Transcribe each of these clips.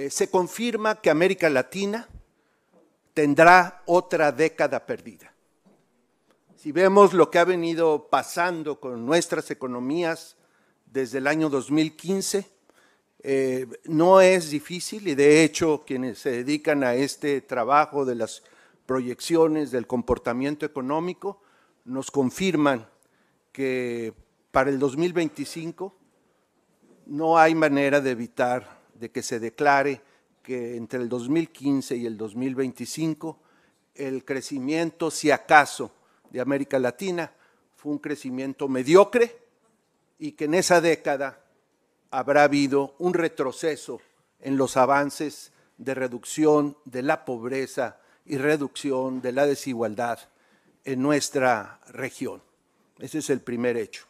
Eh, se confirma que América Latina tendrá otra década perdida. Si vemos lo que ha venido pasando con nuestras economías desde el año 2015, eh, no es difícil y de hecho quienes se dedican a este trabajo de las proyecciones del comportamiento económico nos confirman que para el 2025 no hay manera de evitar de que se declare que entre el 2015 y el 2025 el crecimiento, si acaso, de América Latina fue un crecimiento mediocre y que en esa década habrá habido un retroceso en los avances de reducción de la pobreza y reducción de la desigualdad en nuestra región. Ese es el primer hecho.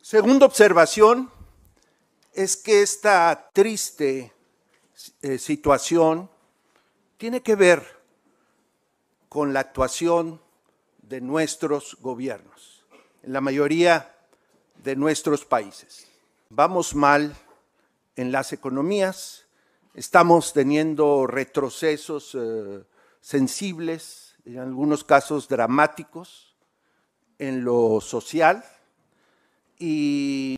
Segunda observación, es que esta triste eh, situación tiene que ver con la actuación de nuestros gobiernos, en la mayoría de nuestros países. Vamos mal en las economías, estamos teniendo retrocesos eh, sensibles, en algunos casos dramáticos, en lo social y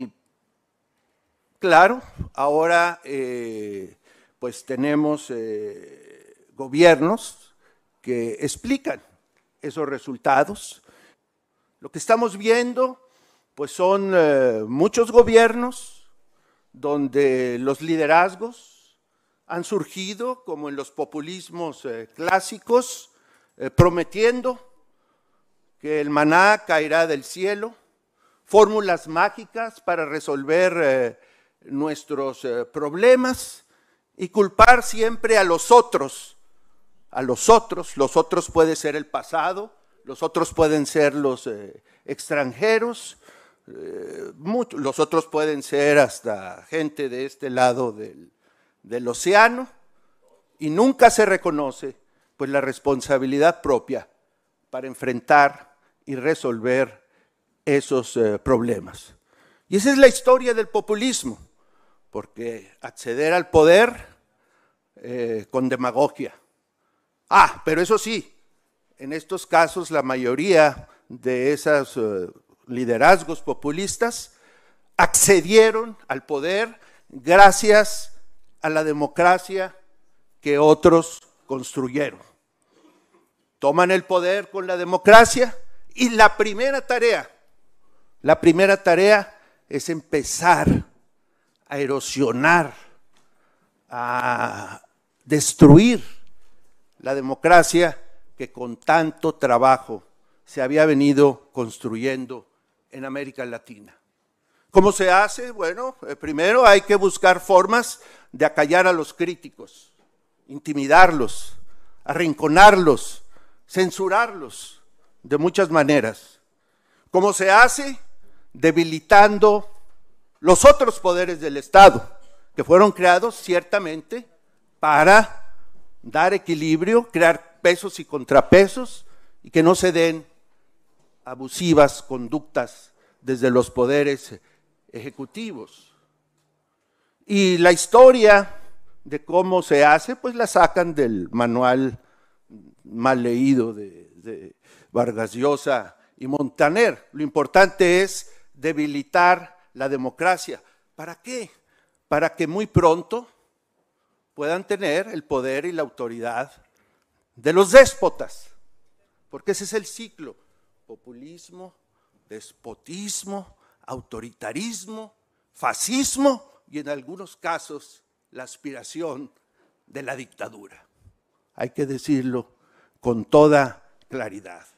Claro, ahora eh, pues tenemos eh, gobiernos que explican esos resultados. Lo que estamos viendo pues son eh, muchos gobiernos donde los liderazgos han surgido como en los populismos clásicos, prometiendo que el maná caerá del cielo, fórmulas mágicas para resolver nuestros eh, problemas y culpar siempre a los otros, a los otros, los otros puede ser el pasado, los otros pueden ser los eh, extranjeros, eh, los otros pueden ser hasta gente de este lado del, océano, y nunca se reconoce pues la responsabilidad propia para enfrentar y resolver esos problemas. Y esa es la historia del populismo porque acceder al poder eh, con demagogia. Ah, pero eso sí, en estos casos la mayoría de esos eh, liderazgos populistas accedieron al poder gracias a la democracia que otros construyeron. Toman el poder con la democracia y la primera tarea, la primera tarea es empezar a erosionar, a destruir la democracia que con tanto trabajo se había venido construyendo en América Latina. ¿Cómo se hace? Bueno, eh, primero hay que buscar formas de acallar a los críticos, intimidarlos, arrinconarlos, censurarlos de muchas maneras. ¿Cómo se hace? Debilitando los otros poderes del Estado, que fueron creados ciertamente para dar equilibrio, crear pesos y contrapesos y que no se den abusivas conductas desde los poderes ejecutivos. Y la historia de cómo se hace, pues la sacan del manual mal leído de, de Vargas Llosa y Montaner. Lo importante es debilitar la democracia. ¿Para qué? Para que muy pronto puedan tener el poder y la autoridad de los déspotas, porque ese es el ciclo, populismo, despotismo, autoritarismo, fascismo y en algunos casos la aspiración de la dictadura. Hay que decirlo con toda claridad.